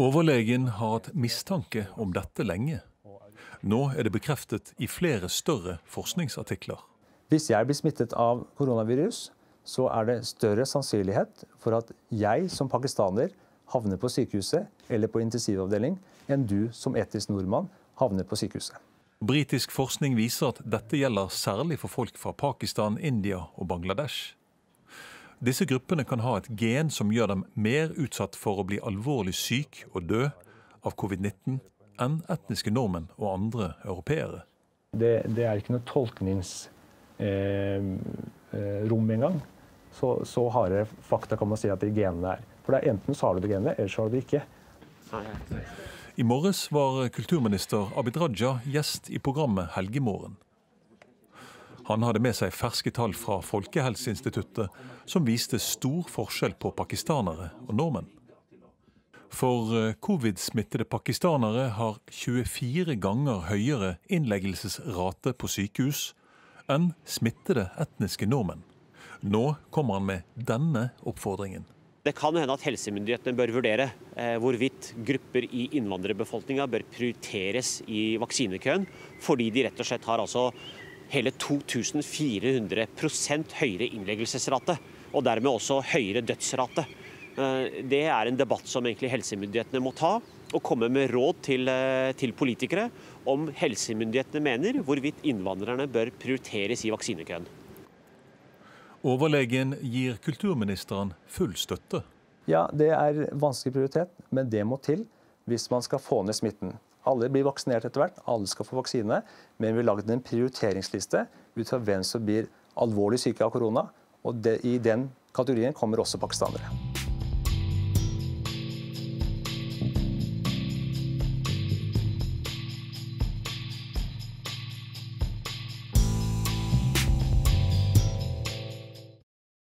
Overlegen har hatt mistanke om dette lenge. Nå er det bekreftet i flere større forskningsartikler. Hvis jeg blir smittet av koronavirus, så er det større sannsynlighet for at jeg som pakistaner havner på sykehuset eller på intensivavdeling, enn du som etisk nordmann havner på sykehuset. Britisk forskning viser at dette gjelder særlig for folk fra Pakistan, India og Bangladesh. Disse gruppene kan ha et gen som gjør dem mer utsatt for å bli alvorlig syk og dø av covid-19 enn etniske nordmenn og andre europeere. Det, det er ikke noe tolkningsrom eh, eh engang. Så, så harde fakta kan man si at de genene er. For det er enten så har du det genet, eller så har du det ikke. I morges var kulturminister Abid Raja gjest i programmet Helgemorgen. Han hadde med seg ferske tall fra Folkehelseinstituttet som viste stor forskjell på pakistanere og nordmenn. For eh, covid-smittede pakistanere har 24 ganger høyere innleggelsesrate på sykehus enn smittede etniske nordmenn. Nå kommer han med denne oppfordringen. Det kan hende at helsemyndighetene bør vurdere eh, hvorvidt grupper i innvandrerbefolkninga bør prioriteres i vaksinekøen, fordi de rett og slett har altså hele 2400 høyere innleggelsesrate. Og dermed også høyere dødsrate. Eh, det er en debatt som egentlig helsemyndighetene må ta. Og komme med råd til, eh, til politikere om helsemyndighetene mener hvorvidt innvandrerne bør prioriteres i vaksinekøen. Overlegen gir kulturministeren full støtte. Ja, det er vanskelig prioritet, men det må til hvis man skal få ned smitten. Alle blir vaksinert etter hvert, alle skal få vaksine. Men vi har lagd en prioriteringsliste ut fra hvem som blir alvorlig syke av korona. Og det, i den kategorien kommer også pakistanere.